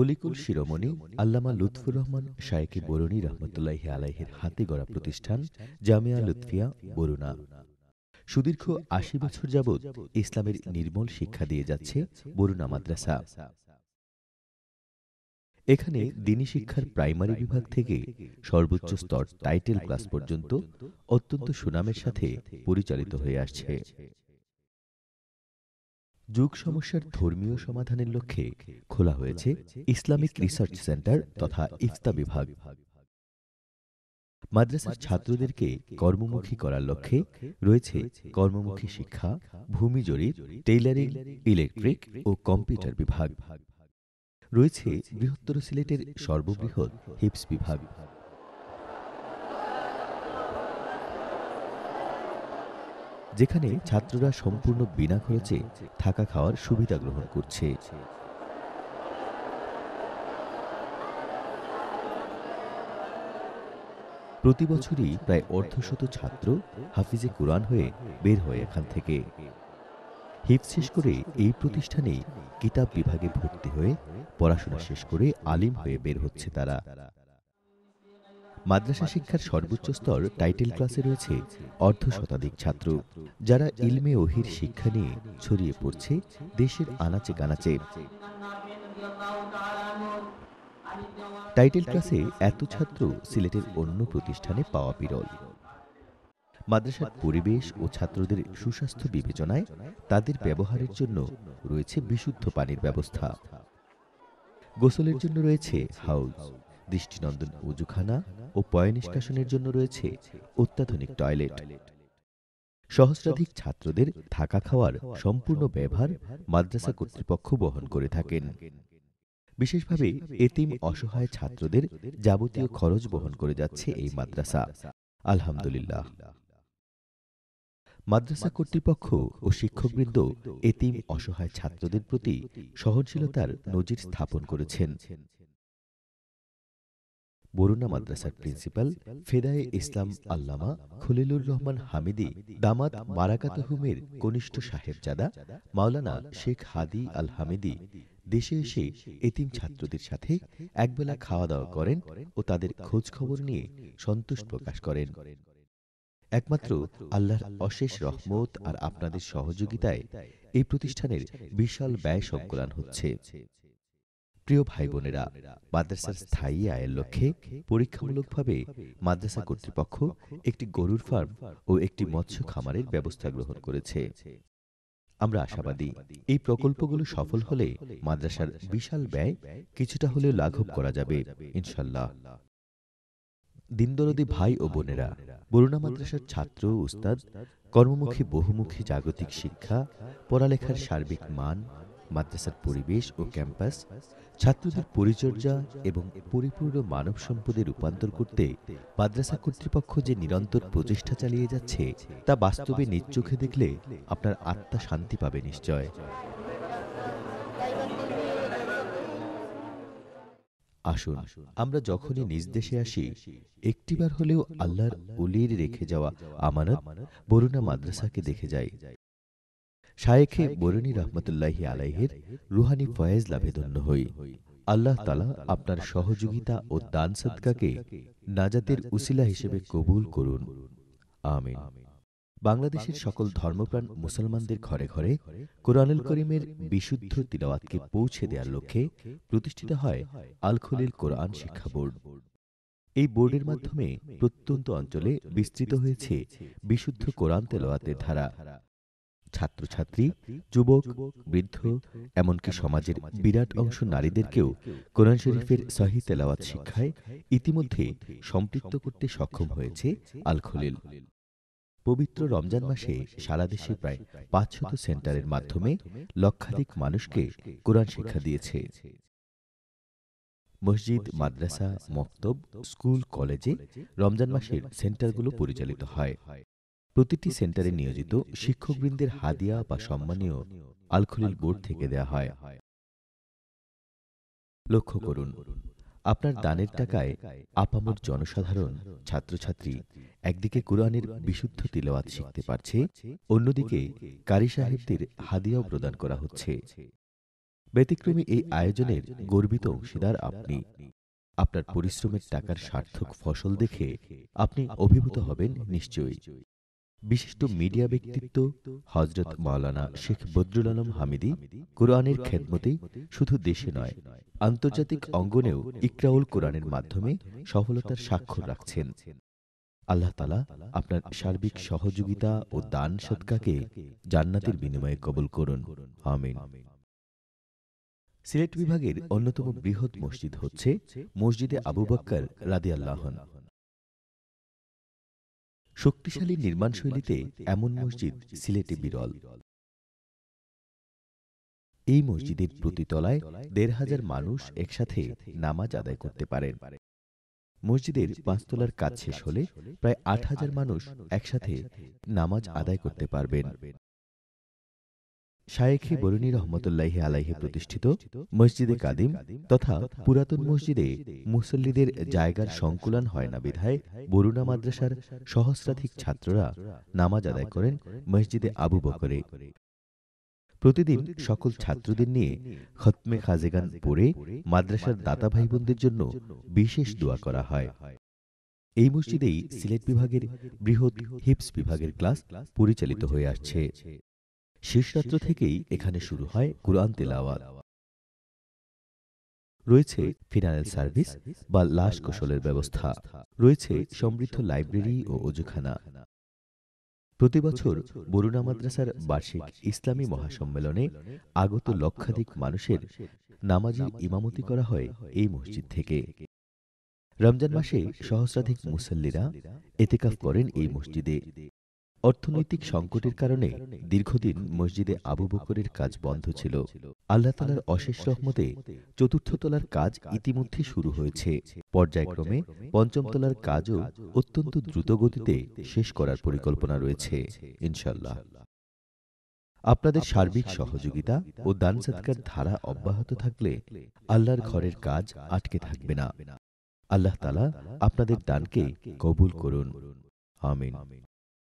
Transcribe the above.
অলিকুল শিরোমণি আল্লামা লুৎফুর রহমান শায়েকি বরুণী রহমতুল্লাহি আলাইহের হাতে গড়া প্রতিষ্ঠান জামিয়া লুৎফিয়া বরুণা সুদীর্ঘ আশি বছর যাবৎ ইসলামের নির্মল শিক্ষা দিয়ে যাচ্ছে বরুণা মাদ্রাসা এখানে দিনী শিক্ষার প্রাইমারি বিভাগ থেকে সর্বোচ্চ স্তর টাইটেল ক্লাস পর্যন্ত অত্যন্ত সুনামের সাথে পরিচালিত হয়ে আসছে যুগ সমস্যার ধর্মীয় সমাধানের লক্ষ্যে খোলা হয়েছে ইসলামিক রিসার্চ সেন্টার তথা ইফতা বিভাগ মাদ্রাসার ছাত্রদেরকে কর্মমুখী করার লক্ষ্যে রয়েছে কর্মমুখী শিক্ষা ভূমি জরিপ টেইলারিং ইলেকট্রিক ও কম্পিউটার বিভাগ রয়েছে বৃহত্তর সিলেটের সর্ববৃহৎ হিপস বিভাগ যেখানে ছাত্ররা সম্পূর্ণ বিনা খরচে থাকা খাওয়ার সুবিধা গ্রহণ করছে প্রতি বছরই প্রায় অর্ধশত ছাত্র হাফিজে কোরআন হয়ে বের হয় এখান থেকে হিফ শেষ করে এই প্রতিষ্ঠানে কিতাব বিভাগে ভর্তি হয়ে পড়াশোনা শেষ করে আলিম হয়ে বের হচ্ছে তারা মাদ্রাসা শিক্ষার সর্বোচ্চ স্তর টাইটেল ক্লাসে রয়েছে অর্ধ শতাধিক ছাত্র যারা ইলমে ওহির শিক্ষা নিয়ে ছড়িয়ে পড়ছে দেশের আনাচে কানাচে টাইটেল ক্লাসে এত ছাত্র সিলেটের অন্য প্রতিষ্ঠানে পাওয়া বিরল মাদ্রাসার পরিবেশ ও ছাত্রদের সুস্বাস্থ্য বিবেচনায় তাদের ব্যবহারের জন্য রয়েছে বিশুদ্ধ পানির ব্যবস্থা গোসলের জন্য রয়েছে হাউস দৃষ্টিনন্দন উজুখানা ও পয় নিষ্কাশনের জন্য রয়েছে অত্যাধুনিক টয়লেট সহস্রাধিক ছাত্রদের থাকা খাওয়ার সম্পূর্ণ ব্যবহার মাদ্রাসা কর্তৃপক্ষ বহন করে থাকেন বিশেষভাবে এতিম অসহায় ছাত্রদের যাবতীয় খরচ বহন করে যাচ্ছে এই মাদ্রাসা আলহামদুলিল্লাহ মাদ্রাসা কর্তৃপক্ষ ও শিক্ষকবৃন্দ এতিম অসহায় ছাত্রদের প্রতি সহনশীলতার নজির স্থাপন করেছেন বরুণা মাদ্রাসার প্রিন্সিপাল ফেদায়ে ইসলাম আল্লামা খলিলুর রহমান হামিদি দামাত মারাকাতাহুমের কনিষ্ঠ সাহেব সাহেবজাদা মাওলানা শেখ হাদি আল হামিদি দেশে এসে এতিম ছাত্রদের সাথে একবেলা খাওয়া দাওয়া করেন ও তাদের খোঁজ খবর নিয়ে সন্তোষ প্রকাশ করেন একমাত্র আল্লাহর অশেষ রহমত আর আপনাদের সহযোগিতায় এই প্রতিষ্ঠানের বিশাল ব্যয় সংকলন হচ্ছে প্রিয় ভাই বোনেরা মাদ্রাসার স্থায়ী আয়ের লক্ষ্যে পরীক্ষামূলকভাবে মাদ্রাসা কর্তৃপক্ষ একটি গরুর ফার্ম ও একটি মৎস্য খামারের ব্যবস্থা গ্রহণ করেছে আমরা আশাবাদী এই প্রকল্পগুলো সফল হলে মাদ্রাসার বিশাল ব্যয় কিছুটা হলেও লাঘব করা যাবে ইনশাল্লাহ দিনদরদি ভাই ও বোনেরা বরুণা মাদ্রাসার ছাত্র উস্তাদ কর্মমুখী বহুমুখী জাগতিক শিক্ষা পড়ালেখার সার্বিক মান মাদ্রাসার পরিবেশ ও ক্যাম্পাস ছাত্রদের পরিচর্যা এবং পরিপূর্ণ মানব সম্পদে রূপান্তর করতে মাদ্রাসা কর্তৃপক্ষ যে নিরন্তর প্রচেষ্টা চালিয়ে যাচ্ছে তা বাস্তবে নিজ চোখে দেখলে আপনার আত্মা শান্তি পাবে নিশ্চয় আসুন আমরা যখনই নিজ দেশে আসি একটিবার হলেও আল্লাহর উলির রেখে যাওয়া আমানত বরুণা মাদ্রাসাকে দেখে যাই শায়েখে বরুণী রহমতুল্লাহি আলাইহের রুহানি ফয়েজ লাভে ধন্য হই আল্লাহ তালা আপনার সহযোগিতা ও দান সদকাকে নাজাতের উসিলা হিসেবে কবুল করুন আমিন বাংলাদেশের সকল ধর্মপ্রাণ মুসলমানদের ঘরে ঘরে কোরআনুল করিমের বিশুদ্ধ তিলওয়াতকে পৌঁছে দেওয়ার লক্ষ্যে প্রতিষ্ঠিত হয় আলখলিল কোরআন শিক্ষা বোর্ড এই বোর্ডের মাধ্যমে প্রত্যন্ত অঞ্চলে বিস্তৃত হয়েছে বিশুদ্ধ কোরআন তেলোয়াতের ধারা ছাত্রছাত্রী যুবক বৃদ্ধ এমনকি সমাজের বিরাট অংশ নারীদেরকেও কোরআন শরীফের সহি তেলাওয়াত শিক্ষায় ইতিমধ্যে সম্পৃক্ত করতে সক্ষম হয়েছে আল খলিল পবিত্র রমজান মাসে সারা দেশে প্রায় পাঁচশত সেন্টারের মাধ্যমে লক্ষাধিক মানুষকে কোরআন শিক্ষা দিয়েছে মসজিদ মাদ্রাসা মক্তব স্কুল কলেজে রমজান মাসের সেন্টারগুলো পরিচালিত হয় প্রতিটি সেন্টারে নিয়োজিত শিক্ষকবৃন্দের হাদিয়া বা সম্মানীয় আলখলিল বোর্ড থেকে দেয়া হয় লক্ষ্য করুন আপনার দানের টাকায় আপামর জনসাধারণ ছাত্রছাত্রী একদিকে কোরআনের বিশুদ্ধ তিলওয়াত শিখতে পারছে অন্যদিকে কারি সাহেবদের হাদিয়াও প্রদান করা হচ্ছে ব্যতিক্রমী এই আয়োজনের গর্বিত অংশীদার আপনি আপনার পরিশ্রমের টাকার সার্থক ফসল দেখে আপনি অভিভূত হবেন নিশ্চয়ই বিশিষ্ট মিডিয়া ব্যক্তিত্ব হজরত মাওলানা শেখ বদরুল আলম হামিদি কোরআনের খেদমতেই শুধু দেশে নয় আন্তর্জাতিক অঙ্গনেও ইকরাউল কোরআনের মাধ্যমে সফলতার স্বাক্ষর রাখছেন আল্লাহ তালা আপনার সার্বিক সহযোগিতা ও দান সৎকাকে জান্নাতের বিনিময়ে কবল করুন আমিন সিলেট বিভাগের অন্যতম বৃহৎ মসজিদ হচ্ছে মসজিদে আবু বক্কর রাদিয়াল্লাহন আল্লাহন শক্তিশালী শৈলীতে এমন মসজিদ সিলেটে বিরল এই মসজিদের প্রতিতলায় দেড় হাজার মানুষ একসাথে নামাজ আদায় করতে পারেন মসজিদের পাঁচতলার কাজ শেষ হলে প্রায় আট হাজার মানুষ একসাথে নামাজ আদায় করতে পারবেন শায়েখে বরুণী রহমতুল্লাহ আলাইহে প্রতিষ্ঠিত মসজিদে কাদিম তথা পুরাতন মসজিদে মুসল্লিদের জায়গার সংকুলন হয় না বিধায় বরুণা মাদ্রাসার সহস্রাধিক ছাত্ররা নামাজ আদায় করেন মসজিদে আবু বকরে প্রতিদিন সকল ছাত্রদের নিয়ে খতমে খাজেগান পড়ে মাদ্রাসার দাতা ভাই বোনদের জন্য বিশেষ দোয়া করা হয় এই মসজিদেই সিলেট বিভাগের বৃহৎ হিপস বিভাগের ক্লাস পরিচালিত হয়ে আসছে শেষরাত্র থেকেই এখানে শুরু হয় কুরআন তেলাওয়াত রয়েছে ফিনান্স সার্ভিস বা লাশ কৌশলের ব্যবস্থা রয়েছে সমৃদ্ধ লাইব্রেরি ও অজুখানা প্রতি বছর বরুণা মাদ্রাসার বার্ষিক ইসলামী মহাসম্মেলনে আগত লক্ষাধিক মানুষের নামাজে ইমামতি করা হয় এই মসজিদ থেকে রমজান মাসে সহস্রাধিক মুসল্লিরা এতেকাফ করেন এই মসজিদে অর্থনৈতিক সংকটের কারণে দীর্ঘদিন মসজিদে আবু বকরের কাজ বন্ধ ছিল আল্লাহ তালার অশেষ রহমতে চতুর্থ তলার কাজ ইতিমধ্যে শুরু হয়েছে পর্যায়ক্রমে পঞ্চম তলার কাজও অত্যন্ত দ্রুত গতিতে শেষ করার পরিকল্পনা রয়েছে ইনশাল্লাহ আপনাদের সার্বিক সহযোগিতা ও দান সৎকার ধারা অব্যাহত থাকলে আল্লাহর ঘরের কাজ আটকে থাকবে না আল্লাহ তালা আপনাদের দানকে কবুল করুন আমিন